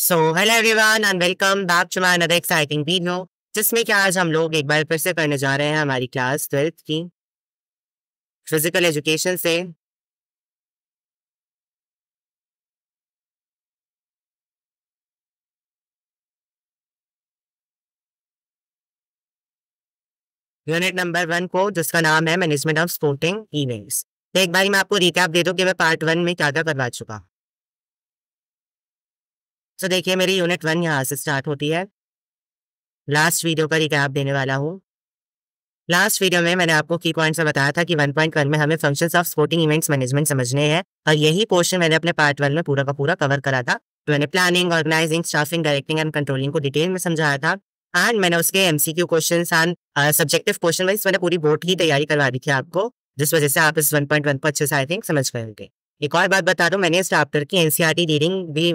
So hello everyone and welcome back to my another exciting video जिसमें कि आज हम लोग एक बार फिर से करने जा रहे हैं हमारी क्लास ट्वेल्थ की फिजिकल एजुकेशन से यूनिट नंबर वन को जिसका नाम है मैनेजमेंट ऑफ स्पोर्टिंग इवेंट्स तो एक बार मैं आपको रिकैप दे दूँ कि मैं पार्ट वन में क्या क्या करवा चुका तो देखिए मेरी यूनिट वन यहाँ से स्टार्ट होती है लास्ट वीडियो का कैप देने वाला हूँ लास्ट वीडियो में मैंने आपको की पॉइंट से बताया था कि वन पॉइंट वन में हमें functions of sporting events management समझने हैं और यही पोर्शन मैंने अपने पार्ट वन में पूरा का पूरा कवर करा था तो मैंने planning organizing staffing directing and controlling को डिटेल में समझाया था एंड मैंने उसके M C Q question and subjective question wise मैंने पूरी बोर्ड की तैयारी करवा दी थी आपको जिस वजह से आप इस वन पॉइंट वन को अच्छे से आई थिंक समझ गए होंगे एक और बात बता दूं मैंने इस चैप्टर की एनसीआर रीडिंग e भी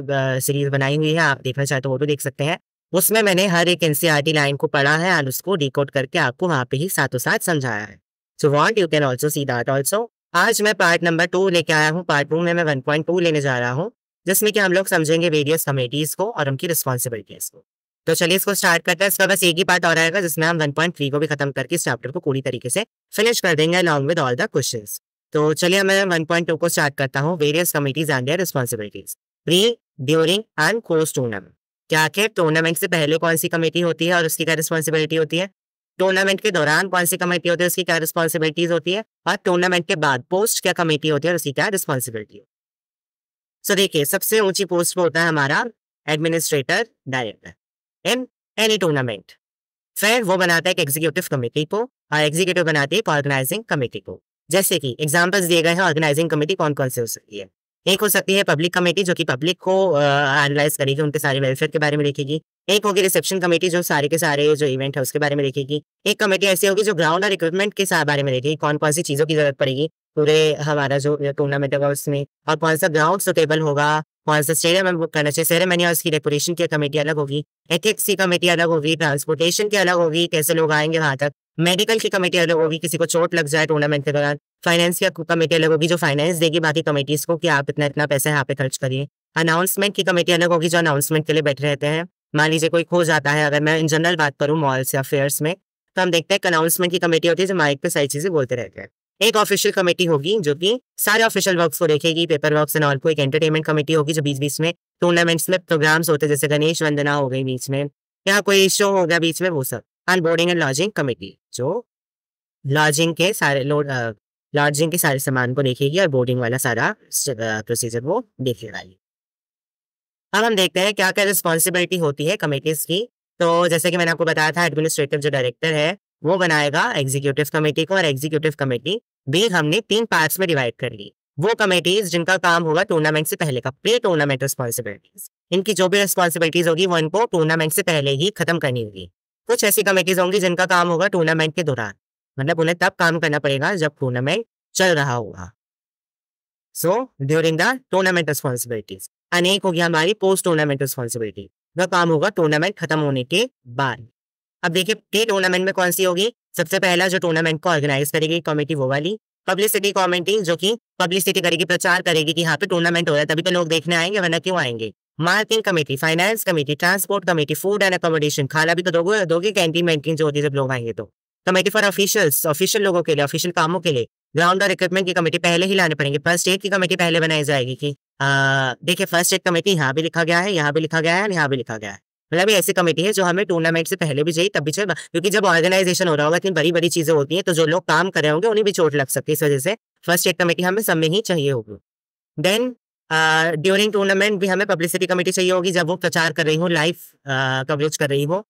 सीरीज बनाई हुई है आप देखना चाहते हो वो भी देख सकते हैं उसमें मैंने हर एक एनसीआर लाइन e को पढ़ा है और उसको डिकोड करके आपको वहाँ पे ही साथो साथ समझाया है so want you can also see that also आज मैं पार्ट नंबर टू लेके आया हूँ पार्ट टू में मैं वन पॉइंट टू लेने जा रहा हूँ जिसमें कि हम लोग समझेंगे वेरियस कमेटीज को और उनकी रिस्पॉन्सिबिलिटीज को तो चलिए इसको स्टार्ट करते हैं इसका बस एक ही पार्ट और आएगा जिसमें हम 1.3 को भी खत्म करके इस चैप्टर को पूरी तरीके से फिनिश कर देंगे along with all the questions तो चलिए मैं वन पॉइंट टू को स्टार्ट करता हूँ various committees and their responsibilities pre during and post tournament क्या आखिर टूर्नामेंट से पहले कौन सी कमेटी होती है और उसकी क्या रिस्पॉन्सिबिलिटी होती है टूर्नामेंट के दौरान कौन सी कमेटी होती है उसकी क्या रिस्पॉन्सिबिलिटीज होती है और टूर्नामेंट के बाद पोस्ट क्या कमेटी होती है और उसकी क्या रिस्पॉन्सिबिलिटी होती है सो देखिए सबसे ऊंची पोस्ट पर होता है हमारा administrator director in any tournament फिर वो बनाता है एक एग्जीक्यूटिव कमेटी को और एग्जीक्यूटिव बनाती है ऑर्गेनाइजिंग कमेटी को जैसे कि एग्जाम्पल्स दिए गए हैं ऑर्गेनाइजिंग कमेटी कौन कौन से हो सकती है एक हो सकती है पब्लिक कमेटी जो कि पब्लिक को एनालाइज करेगी उनके सारे वेलफेयर के बारे में देखेगी एक होगी रिसेप्शन कमेटी जो सारे के सारे जो इवेंट है उसके बारे में देखेगी एक कमेटी ऐसी होगी जो ग्राउंड और इक्विपमेंट के बारे में देखेगी कौन कौन सी चीज़ों की जरूरत पड़ेगी पूरे हमारा जो टूर्नामेंट होगा उसमें और कौन सा ग्राउंड सुटेबल होगा कौन सा स्टेडियम बुक करना चाहिए सेरेमनी और उसकी डेकोरेशन की कमेटी अलग होगी एथिक्स की कमेटी अलग होगी ट्रांसपोर्टेशन की अलग होगी कैसे लोग आएंगे वहाँ तक मेडिकल की कमेटी अलग होगी किसी को चोट लग जाए टूर्नामेंट के दौरान फाइनेंस की कमेटी अलग होगी जो फाइनेंस देगी बाकी कमेटीज को कि आप इतना इतना पैसा यहाँ पे खर्च करिए अनाउंसमेंट की कमेटी अलग होगी जो अनाउंसमेंट के लिए बैठे रहते हैं मान लीजिए कोई खो जाता है अगर मैं इन जनरल बात करूँ मॉल्स या फेयर्स में तो हम देखते हैं एक अनाउंसमेंट की कमेटी होती है जो माइक पे सारी चीजें बोलते रहते हैं एक ऑफिशियल कमेटी होगी जो कि सारे ऑफिशियल वर्क्स को देखेगी पेपर वर्क एंड ऑल को एक एंटरटेनमेंट कमेटी होगी जो बीच बीच में टूर्नामेंट्स में प्रोग्राम्स होते हैं जैसे गणेश वंदना हो गई बीच में या कोई शो हो गया बीच में वो सब and boarding and lodging committee जो लॉजिंग के सारे लोड लॉजिंग के सारे सामान को देखेगी और बोर्डिंग वाला सारा प्रोसीजर वो देखेगा अब हम देखते हैं क्या क्या रिस्पॉन्सिबिलिटी होती है कमेटीज की तो जैसे कि मैंने आपको बताया था एडमिनिस्ट्रेटिव जो डायरेक्टर है वो बनाएगा एग्जीक्यूटिव कमेटी को और एग्जीक्यूटिव कमेटी भी हमने तीन पार्ट्स में डिवाइड कर ली वो कमेटीज जिनका काम होगा टूर्नामेंट से पहले का प्री टूर्नामेंट रिस्पॉन्सिबिलिटीज इनकी जो भी रिस्पॉन्सिबिलिटीज होगी वो इनको टूर्नामेंट से पहले ही खत्म करनी होगी कुछ ऐसी कमेटीज होंगी जिनका काम होगा टूर्नामेंट के दौरान मतलब उन्हें तब काम करना पड़ेगा जब टूर्नामेंट चल रहा होगा so during the tournament responsibilities अनेक होगी हमारी पोस्ट टूर्नामेंट रिस्पॉन्सिबिलिटी वह काम होगा टूर्नामेंट खत्म होने के बाद अब देखिए टी टूर्नामेंट में कौन सी होगी सबसे पहला जो टूर्नामेंट को ऑर्गेनाइज करेगी कमेटी वो वाली पब्लिसिटी कमेटी जो कि पब्लिसिटी करेगी प्रचार करेगी कि यहाँ पे टूर्नामेंट हो रहा है तभी तो लोग देखने आएंगे वरना क्यों आएंगे marketing committee finance committee transport committee food and accommodation खाना भी तो दोगे दोगे कैंटीन वैंटीन जो होती है जब लोग आएंगे तो कमेटी फॉर ऑफिशियल्स ऑफिशियल लोगों के लिए ऑफिशियल कामों के लिए ग्राउंड और इक्विपमेंट की कमेटी पहले ही लाने पड़ेंगे फर्स्ट एड की कमेटी पहले बनाई जाएगी की देखिये फर्स्ट एड कमेटी यहाँ भी लिखा गया है यहाँ भी लिखा गया है यहाँ भी लिखा गया है मतलब ऐसी कमेटी है जो हमें टूर्नामेंट से पहले भी चाहिए तब भी चाहिए क्योंकि जब ऑर्गेनाइजेशन हो रहा होगा इतनी बड़ी बड़ी चीजें होती हैं तो जो लोग काम कर रहे होंगे उन्हें भी चोट लग सकती है इस वजह से फर्स्ट एड कमेटी हमें सब में ही चाहिए होगी देन ड्यूरिंग टूर्नामेंट भी हमें पब्लिसिटी कमेटी चाहिए होगी जब वो प्रचार कर रही हो लाइव कवरेज कर रही हो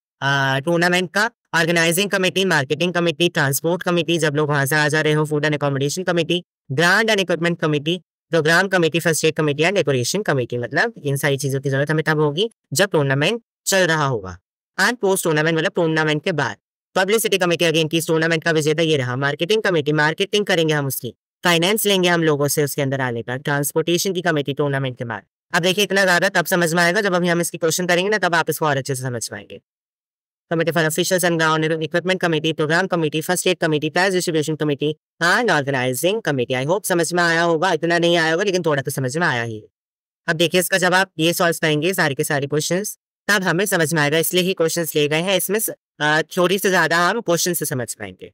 टूर्नामेंट का organising committee marketing committee transport committee जब लोग वहां से आ जा रहे हो food and accommodation committee ground and equipment committee programme committee first aid committee and decoration committee मतलब इन सारी चीजों की जरूरत हमें तब होगी जब टूर्नामेंट चल रहा होगा एंड पोस्ट टूर्नामेंट मतलब टूर्नामेंट के बाद पब्लिसिटी कमेटी अगेन की टूर्नामेंट का विजेता ये रहा मार्केटिंग कमेटी मार्केटिंग करेंगे हम उसकी फाइनेंस लेंगे हम लोगों से उसके अंदर आने का ट्रांसपोर्टेशन की कमेटी टूर्नामेंट के बाद अब देखिए इतना ज्यादा तब समझ में आएगा जब अभी हम इसकी क्वेश्चन करेंगे ना तब आप इसको और अच्छे से समझ पाएंगे committee for officials and ground equipment committee programme committee first aid committee prize distribution committee and organising committee I hope समझ में आया होगा इतना नहीं आया होगा लेकिन थोड़ा तो समझ में आया ही अब देखिए इसका जब आप ये सॉल्व करेंगे सारे के सारे क्वेश्चन तब हमें समझ में आएगा इसलिए ही क्वेश्चन ले गए हैं इसमें थ्योरी से ज्यादा हम क्वेश्चन से समझ पाएंगे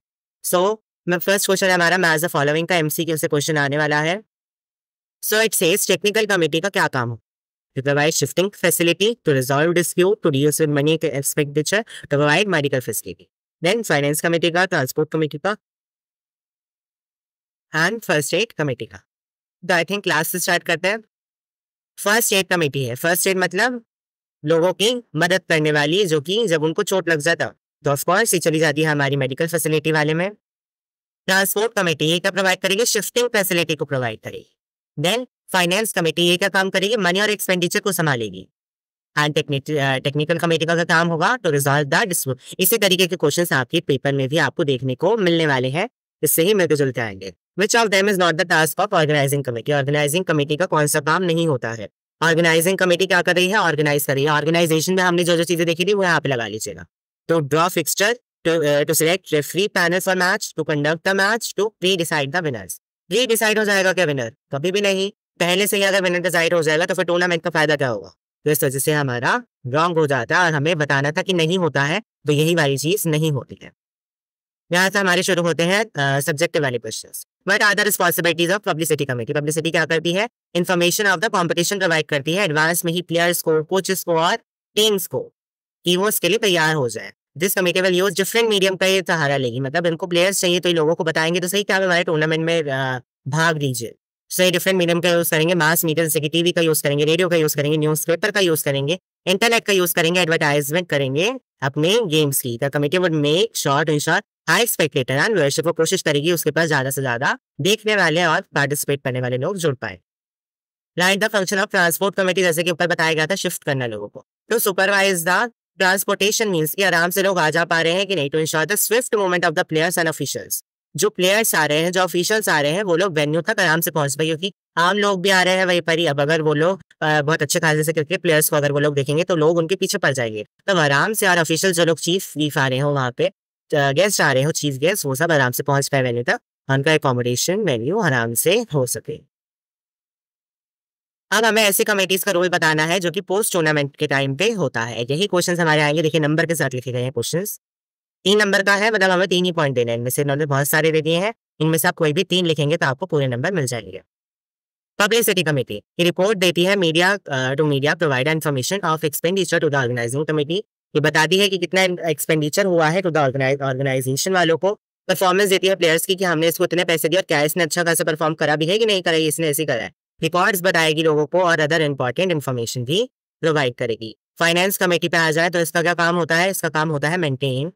सो मैं फर्स्ट क्वेश्चन हमारा मैज द फॉलोइंग का एमसीक्यू से क्वेश्चन आने वाला है सो इट से टेक्निकल कमेटी का क्या काम हो provide shifting facility to resolve dispute to deal with money expenditure to provide medical facility then finance committee का ट्रांसपोर्ट कमेटी का एंड फर्स्ट एड कमेटी का तो आई थिंक क्लास स्टार्ट करते हैं फर्स्ट एड कमेटी है first aid मतलब लोगों की मदद करने वाली जो कि जब उनको चोट लग जाता तो ऑफकोर्स ये चली जाती है हमारी मेडिकल फैसिलिटी वाले में ट्रांसपोर्ट कमेटी क्या प्रोवाइड करेगी शिफ्टिंग फैसिलिटी को प्रोवाइड करेगी देन फाइनेंस कमेटी ये क्या काम करेगी मनी और एक्सपेंडिचर को संभालेगी एंड टेक्निकल कमेटी का काम होगा टू रिजॉल्व द डिस्प्यूट इसी तरीके के क्वेश्चन आपके पेपर में भी आपको देखने को मिलने वाले हैं इससे ही मिलते जुलते आएंगे which of them is not the task of organising committee organising committee का कौन सा काम नहीं होता है ऑर्गेनाइजिंग कमेटी क्या कर रही है ऑर्गेनाइज कर रही है ऑर्गेनाइजेशन में हमने जो जो चीजें देखी थी वो यहाँ पे लगा लीजिएगा तो draw fixture to, uh, to select referee panel for match, to conduct the match, to pre-decide the winners. Pre-decide हो जाएगा क्या विनर कभी भी नहीं पहले से ही अगर विनर डिसाइड हो जाएगा तो फिर टूर्नामेंट का फायदा क्या होगा तो इस वजह से हमारा रॉन्ग हो जाता है और हमें बताना था कि नहीं होता है तो यही वाली चीज नहीं होती है यहाँ से हमारे शुरू होते हैं सब्जेक्टिव वाले question what are the responsibilities of publicity committee publicity क्या करती है information of the competition provide करती है एडवांस में ही प्लेयर्स को कोचेस को और टीम्स को कि वो इसके लिए तैयार हो जाए this committee will use different medium का ये सहारा लेगी मतलब इनको प्लेयर्स चाहिए तो ये लोगों को बताएंगे तो सही क्या हमारे टूर्नामेंट में भाग लीजिए सही डिफरेंट मीडियम का यूज करेंगे मास मीडिया जैसे कि टीवी का यूज करेंगे रेडियो का यूज करेंगे न्यूज पेपर का यूज करेंगे इंटरनेट का यूज करेंगे एडवर्टाइजमेंट करेंगे अपने गेम्स की the committee would make short in short high spectator and viewership को कोशिश करेगी उसके पास ज्यादा से ज्यादा देखने वाले और पार्टिसिपेट करने वाले लोग जुड़ पाए like the function of transport committee जैसे कि ऊपर बताया गया था शिफ्ट करना लोगों को to supervise the transportation means ये आराम से लोग आ जा पा रहे हैं कि नहीं to ensure the swift movement of the players and officials जो प्लेयर्स आ रहे हैं जो ऑफिशियल्स आ रहे हैं वो लोग वेन्यू तक आराम से पहुंच पाए क्योंकि आम लोग भी आ रहे हैं वहीं पर ही अब अगर वो लोग बहुत अच्छे खासे से क्रिकेट प्लेयर्स को अगर वो लोग देखेंगे तो लोग उनके पीछे पड़ जाएंगे तब आराम से और ऑफिशियल जो लोग चीफ वीफ आ रहे हो वहाँ पे गेस्ट आ रहे हो चीफ गेस्ट वो सब आराम से पहुंच पाए वेन्यू तक उनका एकोमोडेशन वेन्यू आराम से हो सके अब हमें ऐसी कमेटीज का रोल बताना है जो कि पोस्ट टूर्नामेंट के टाइम पे होता है यही क्वेश्चन हमारे आएंगे देखिए नंबर के साथ लिखे गए हैं क्वेश्चन तीन नंबर का है मतलब हमें तीन ही पॉइंट देने इनमें से इन्होंने मतलब बहुत सारे दे दिए हैं इनमें से आप कोई भी तीन लिखेंगे तो आपको पूरे नंबर मिल जाएंगे पब्लिसिटी कमेटी ये रिपोर्ट देती है media to media provide information of expenditure to the organising committee ये बताती है कि कितना एक्सपेंडिचर हुआ है टू द ऑर्गेनाइजेशन वालों को परफॉर्मेंस देती है प्लेयर्स की कि हमने इसको इतने पैसे दिए और क्या इसने अच्छा खासा परफॉर्म करा भी है कि नहीं करा इसने ऐसे करा है रिकॉर्ड्स बताएगी लोगों को और अदर इंपॉर्टेंट इन्फॉर्मेशन भी प्रोवाइड करेगी फाइनेंस कमेटी पे आ जाए तो इसका क्या काम होता है इसका काम होता है maintain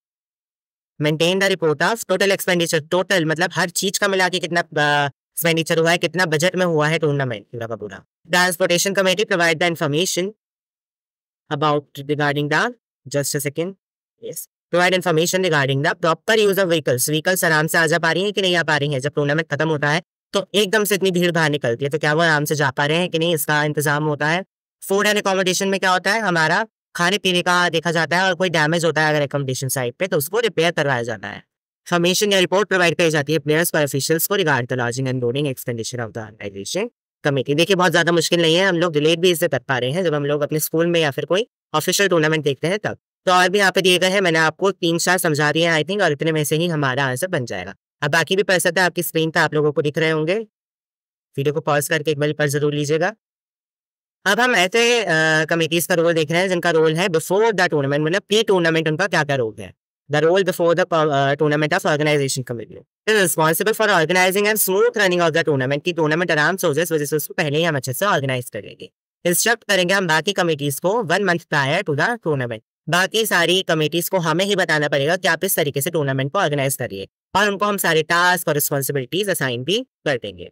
maintain the report of total expenditure total मतलब हर चीज का मिला के कितना एक्सपेंडिचर हुआ है कितना बजट में हुआ है टूर्नामेंट पूरा का पूरा transportation committee provide the information about regarding the just second yes provide information regarding the proper use of vehicles vehicles आराम से आ जा पा रही है कि नहीं आ पा रही है जब टूर्नामेंट खत्म होता है तो एकदम से इतनी भीड़ बाहर निकलती है तो क्या वो आराम से जा पा रहे हैं कि नहीं इसका इंतजाम होता है फूड एंड एकोमोडेशन में क्या होता है हमारा खाने पीने का देखा जाता है और कोई डैमेज होता है अगर अकोमोडेशन साइड पे तो उसको रिपेयर करवाया जाता है फॉर्मेशन या रिपोर्ट प्रोवाइड करी जाती है प्लेयर्स और ऑफिशियल्स को regard the lodging and boarding expenditure of the organisation committee देखिए बहुत ज्यादा मुश्किल नहीं है हम लोग डिलेट भी इससे कर पा रहे हैं जब हम लोग अपने स्कूल में या फिर कोई ऑफिशियल टूर्नामेंट देखते हैं तब तो और भी यहाँ पे दिए गए हैं मैंने आपको तीन चार समझा दिए आई थिंक और इतने में से ही हमारा आंसर बन जाएगा अब बाकी भी था आपकी स्क्रीन पर आप लोगों को दिख रहे होंगे वीडियो को पॉज करके एक बार पर जरूर लीजिएगा अब हम ऐसे कमेटीज का रोल देख रहे हैं जिनका रोल है बिफोर द टूर्नामेंट मतलब प्री टूर्नामेंट उनका क्या क्या रोल है the role before the tournament of organisation committee is responsible for organising and smooth running of the tournament की टूर्नामेंट आराम से हो जाए इस वजह से उसको पहले ही हम अच्छे से ऑर्गेनाइज करेंगे इंस्ट्रक्ट करेंगे हम बाकी कमेटीज को one month prior to the tournament बाकी सारी कमेटीज को हमें ही बताना पड़ेगा कि आप इस तरीके से टूर्नामेंट को ऑर्गेनाइज करिए और उनको हम सारे टास्क और रिस्पॉन्सिबिलिटीज असाइन भी कर देंगे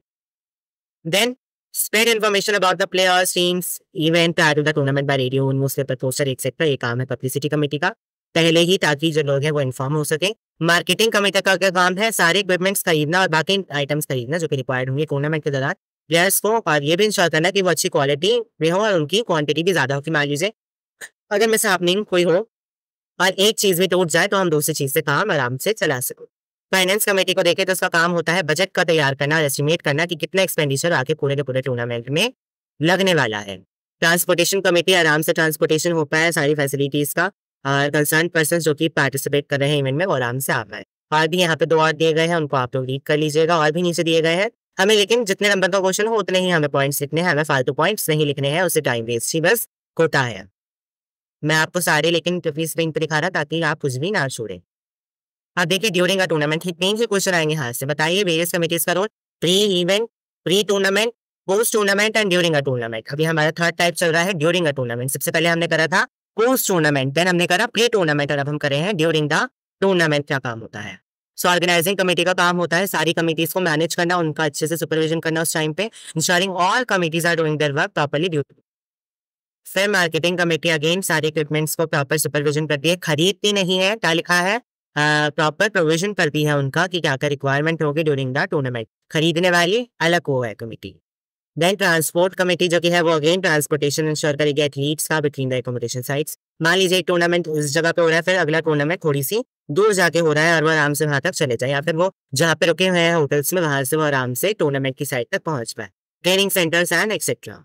then spread information about the players teams event prior to the tournament by radio newspaper poster etcetera ये काम है पब्लिसिटी कमेटी का पहले ही ताकि जो लोग हैं वो इन्फॉर्म हो सके मार्केटिंग कमेटी का क्या काम है सारे इक्विपमेंट्स खरीदना और बाकी आइटम्स खरीदना जो कि रिक्वायर्ड होंगे टूर्नामेंट के दौरान प्लेयर्स को और ये भी इंश्योर करना कि वो अच्छी क्वालिटी में हो और उनकी क्वान्टिटी भी ज़्यादा हो कि मान लीजिए अगर मैं मिस नहीं कोई हो और एक चीज़ में टूट जाए तो हम दूसरी चीज़ से काम आराम से चला सकें फाइनेंस कमेटी को देखें तो उसका काम होता है बजट का तैयार करना और एस्टिमेट करना कि कितना एक्सपेंडिचर आके पूरे के पूरे टूर्नामेंट में लगने वाला है ट्रांसपोर्टेशन कमेटी आराम से ट्रांसपोर्टेशन हो पाए सारी फैसिलिटीज का और कंसर्न पर्सन जो कि पार्टिसिपेट कर रहे हैं इवेंट में वो आराम से आ पाए और भी यहाँ पे दो और दिए गए हैं उनको आप लोग रीड कर लीजिएगा और भी नीचे दिए गए हैं हमें लेकिन जितने नंबर का क्वेश्चन हो उतने ही हमें पॉइंट्स लिखने हैं हमें फालतू पॉइंट्स नहीं लिखने हैं उसे टाइम वेस्ट ही बस कोटा है मैं आपको सारे लेकिन स्क्रीन पर दिखा रहा ताकि आप कुछ भी ना छोड़ें आप हाँ, देखिए ड्यूरिंग अ टूर्नामेंट ही तीन से क्वेश्चन आएंगे हाथ से बताइए वेरियस कमिटीज का role pre event pre tournament post tournament and during a tournament अभी हमारा थर्ड टाइप चल रहा है ड्यूरिंग अ टूर्नामेंट सबसे पहले हमने करा था पोस्ट टूर्नामेंट देन हमने करा प्री टूर्नामेंट और अब हम करे हैं ड्यूरिंग द टूर्नामेंट का काम होता है सो ऑर्गेनाइजिंग कमेटी का काम होता है सारी कमेटीज को मैनेज करना उनका अच्छे से सुपरविजन करना उस टाइम पे ensuring all committees are doing their work properly due फिर मार्केटिंग कमेटी अगेन सारे इक्विपमेंट्स को प्रॉपर सुपरविजन करती है खरीदती नहीं है क्या लिखा है प्रॉपर प्रोविजन करती है उनका कि क्या क्या रिक्वायरमेंट होगी ड्यूरिंग द टूर्नामेंट खरीदने वाली अलग वो है कमेटी देन ट्रांसपोर्ट कमेटी जो कि है वो अगेन ट्रांसपोर्टेशन इंश्योर करेगी एथलीट्स का बिटवीन द एकोमोडेशन साइट्स मान लीजिए एक टूर्नामेंट उस जगह पे हो रहा है फिर अगला टूर्नामेंट थोड़ी सी दूर जाके हो रहा है और वो आराम से वहां तक चले जाए या फिर वो जहाँ पे रुके हुए हैं होटल्स में वहां से वो आराम से टूर्नामेंट की साइड तक पहुंच पाए training centres and etcetera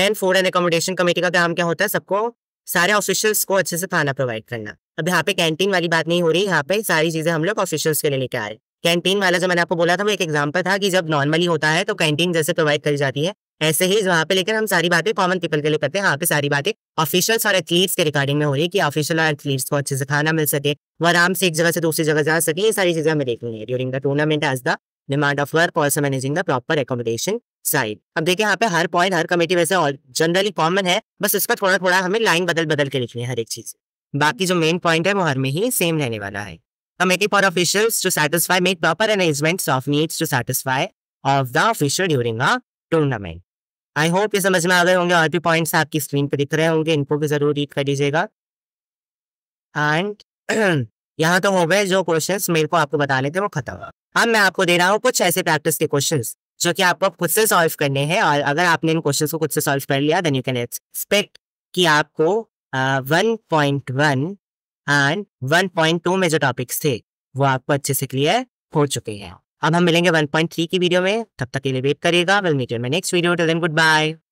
then food and accommodation committee का काम क्या होता है सबको सारे ऑफिशियल्स को अच्छे से खाना प्रोवाइड करना अब यहाँ पे कैंटीन वाली बात नहीं हो रही यहाँ पे सारी चीजें हम लोग ऑफिशियल्स के लिए लेके आए कैंटीन वाला जो मैंने आपको बोला था वो एक एग्जाम्पल था कि जब नॉर्मली होता है तो कैंटीन जैसे प्रोवाइड करी जाती है ऐसे ही वहाँ पे लेकर हम सारी बातें कॉमन पीपल के लिए करते हैं यहाँ पे सारी बातें ऑफिशियल्स और एथलीट्स के रिकॉर्डिंग में हो रही है कि ऑफिशियल और एथलीट्स को अच्छे से खाना मिल सके वो आराम से एक जगह से दूसरी जगह जा सके ये सारी चीजें हमें देख लेंगे during the tournament as the demand of work also managing the proper accommodation side अब देखिए यहाँ पे हर पॉइंट हर कमेटी वैसे जनरली कॉमन है बस इसका थोड़ा थोड़ा हमें लाइन बदल बदल के लिखनी है हर एक चीज़ बाकी जो मेन पॉइंट है वो हर में ही सेम रहने वाला है committee for officials to satisfy make proper arrangements of needs to satisfy of the official during a tournament I hope ये समझ में आ गए होंगे और भी पॉइंट्स आपकी स्क्रीन पर दिख रहे होंगे इनको भी जरूर रीड कर लीजिएगा एंड यहाँ तो हो गए जो क्वेश्चन मेरे को आपको बताने थे वो खत्म अब मैं आपको दे रहा हूँ कुछ ऐसे प्रैक्टिस के क्वेश्चन जो कि आपको खुद से सॉल्व करने हैं और अगर आपने इन क्वेश्चंस को खुद से सॉल्व कर लिया देन यू कैन एक्सपेक्ट कि आपको 1.1 एंड 1.2 में जो टॉपिक्स थे वो आपको अच्छे से क्लियर हो चुके हैं अब हम मिलेंगे 1.3 की वीडियो में तब तक के लिए वेट करिएगा will meet you my next video till then good bye